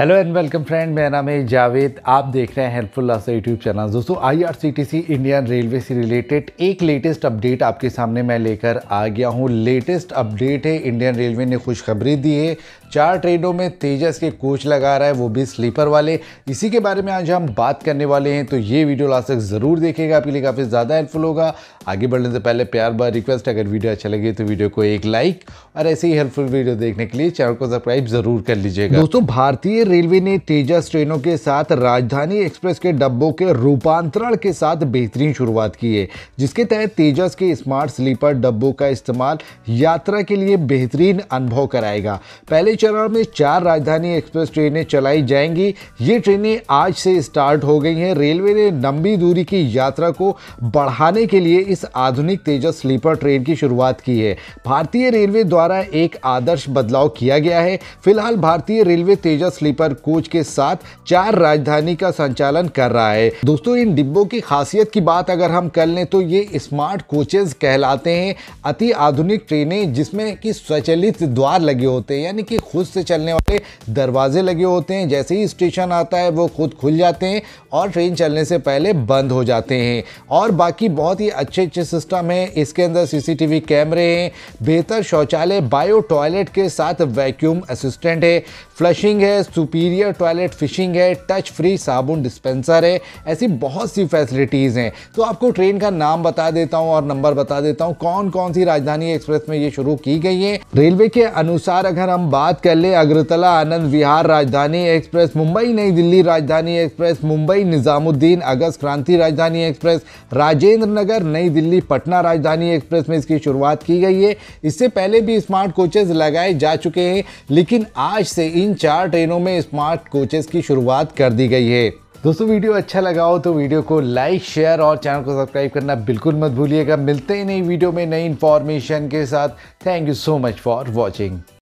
hello and welcome friend मेरा नाम है जावेद आप देख रहे हैं हेल्पफुल लास्ट यूट्यूब चैनल दोस्तों आईआरसीटीसी इंडियन रेलवे से रिलेटेड एक लेटेस्ट अपडेट आपके सामने मैं लेकर आ गया हूँ लेटेस्ट अपडेट है इंडियन रेलवे ने खुशखबरी दी है चार ट्रेनों में तेजस के कोच लगा रहा है वो भी स्लीपर वाले इसी के बारे में आज हम बात करने वाले हैं तो ये वीडियो लास्ट तक ज़रूर देखेगा आपके लिए काफ़ी ज़्यादा हेल्पफुल होगा आगे बढ़ने से पहले प्यार बार रिक्वेस्ट अगर वीडियो अच्छा लगे तो वीडियो को एक लाइक और ऐसे ही हेल्पफुल वीडियो देखने के लिए चैनल को सब्सक्राइब ज़रूर कर लीजिएगा दोस्तों भारतीय रेलवे ने तेजस ट्रेनों के साथ राजधानी एक्सप्रेस के डब्बों के रूपांतरण के साथ बेहतरीन शुरुआत की है जिसके तहत तेजस के स्मार्ट स्लीपर डब्बों का इस्तेमाल यात्रा के लिए बेहतरीन अनुभव कराएगा पहले चरण में चार राजधानी एक्सप्रेस ट्रेनें चलाई जाएंगी ये ट्रेनें आज से स्टार्ट हो गई हैं रेलवे ने लंबी दूरी की यात्रा को बढ़ाने के लिए इस आधुनिक तेजस स्लीपर ट्रेन की शुरुआत की है भारतीय रेलवे द्वारा एक आदर्श बदलाव किया गया है फिलहाल भारतीय रेलवे तेजस स्लीपर कोच के साथ चार राजधानी का संचालन कर रहा है दोस्तों इन डिब्बों की खासियत की बात अगर हम कर लें तो ये स्मार्ट कोचेज कहलाते हैं अति आधुनिक ट्रेनें जिसमें कि स्वचलित द्वार लगे होते हैं यानी कि खुद से चलने वाले दरवाजे लगे होते हैं जैसे ही स्टेशन आता है वो खुद खुल जाते हैं और ट्रेन चलने से पहले बंद हो जाते हैं और बाकी बहुत ही अच्छे अच्छे सिस्टम है इसके अंदर सीसीटीवी कैमरे हैं बेहतर शौचालय बायो टॉयलेट के साथ वैक्यूम असिस्टेंट है फ्लशिंग है सुपीरियर टॉयलेट फिशिंग है टच फ्री साबुन डिस्पेंसर है ऐसी बहुत सी फैसिलिटीज़ हैं तो आपको ट्रेन का नाम बता देता हूँ और नंबर बता देता हूँ कौन कौन सी राजधानी एक्सप्रेस में ये शुरू की गई है रेलवे के अनुसार अगर हम बात कर ले अग्रतला आनंद विहार राजधानी एक्सप्रेस मुंबई नई दिल्ली राजधानी एक्सप्रेस मुंबई निजामुद्दीन अगस्त क्रांति राजधानी एक्सप्रेस राजेंद्र नगर नई दिल्ली पटना राजधानी एक्सप्रेस में इसकी शुरुआत की गई है इससे पहले भी स्मार्ट कोचेज लगाए जा चुके हैं लेकिन आज से इन चार ट्रेनों में में स्मार्ट कोचेस की शुरुआत कर दी गई है दोस्तों वीडियो अच्छा लगा हो तो वीडियो को लाइक शेयर और चैनल को सब्सक्राइब करना बिल्कुल मत भूलिएगा मिलते ही नई वीडियो में नई इन्फॉर्मेशन के साथ thank you so much for watching